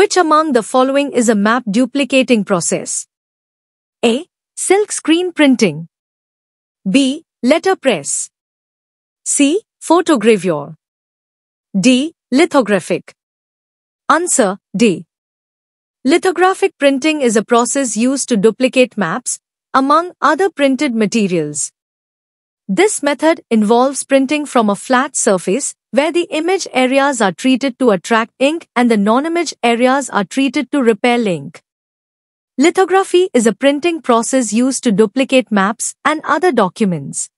Which among the following is a map duplicating process? A. Silk screen printing. B. Letterpress. C. Photogravure. D. Lithographic. Answer D. Lithographic printing is a process used to duplicate maps, among other printed materials. This method involves printing from a flat surface where the image areas are treated to attract ink and the non-image areas are treated to repel ink. Lithography is a printing process used to duplicate maps and other documents.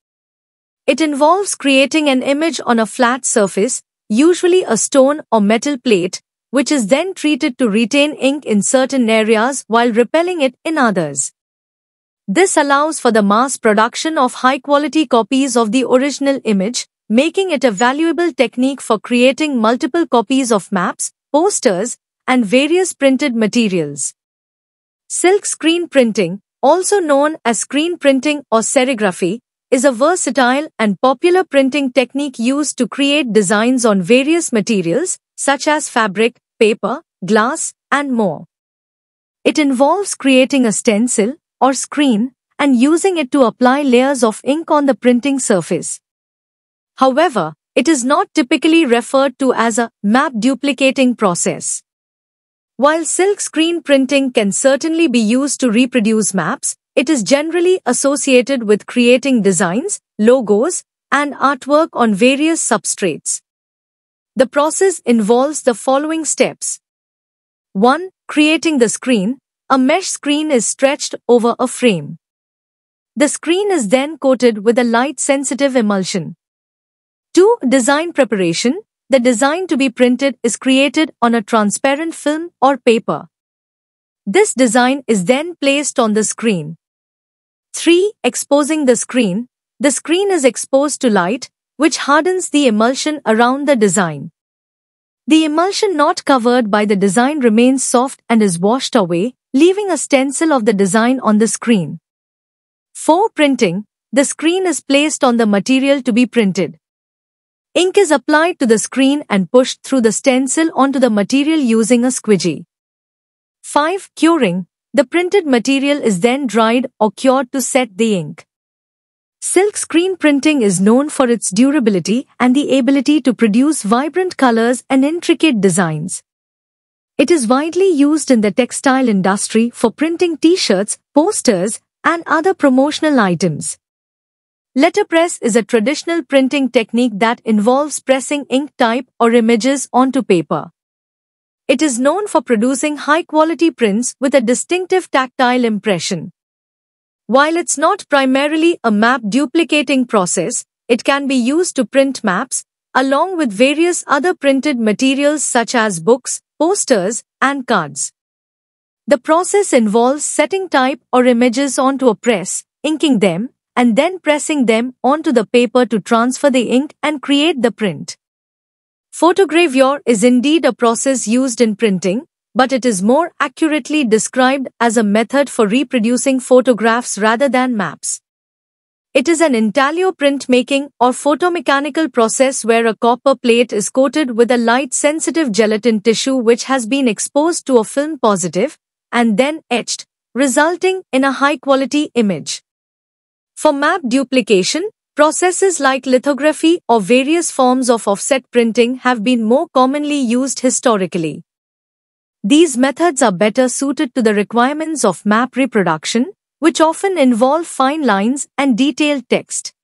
It involves creating an image on a flat surface, usually a stone or metal plate, which is then treated to retain ink in certain areas while repelling it in others. This allows for the mass production of high-quality copies of the original image, making it a valuable technique for creating multiple copies of maps, posters, and various printed materials. Silk screen printing, also known as screen printing or serigraphy, is a versatile and popular printing technique used to create designs on various materials, such as fabric, paper, glass, and more. It involves creating a stencil, or screen and using it to apply layers of ink on the printing surface. However, it is not typically referred to as a map duplicating process. While silk screen printing can certainly be used to reproduce maps, it is generally associated with creating designs, logos, and artwork on various substrates. The process involves the following steps. 1. Creating the screen, a mesh screen is stretched over a frame. The screen is then coated with a light-sensitive emulsion. 2. Design preparation. The design to be printed is created on a transparent film or paper. This design is then placed on the screen. 3. Exposing the screen. The screen is exposed to light, which hardens the emulsion around the design. The emulsion not covered by the design remains soft and is washed away, leaving a stencil of the design on the screen. For printing, the screen is placed on the material to be printed. Ink is applied to the screen and pushed through the stencil onto the material using a squidgy. 5. Curing. The printed material is then dried or cured to set the ink. Silk screen printing is known for its durability and the ability to produce vibrant colors and intricate designs. It is widely used in the textile industry for printing t-shirts, posters, and other promotional items. Letterpress is a traditional printing technique that involves pressing ink type or images onto paper. It is known for producing high-quality prints with a distinctive tactile impression. While it's not primarily a map duplicating process, it can be used to print maps, along with various other printed materials such as books, posters, and cards. The process involves setting type or images onto a press, inking them, and then pressing them onto the paper to transfer the ink and create the print. Photogravure is indeed a process used in printing, but it is more accurately described as a method for reproducing photographs rather than maps. It is an intaglio printmaking or photomechanical process where a copper plate is coated with a light-sensitive gelatin tissue which has been exposed to a film positive and then etched, resulting in a high-quality image. For map duplication, processes like lithography or various forms of offset printing have been more commonly used historically. These methods are better suited to the requirements of map reproduction, which often involve fine lines and detailed text.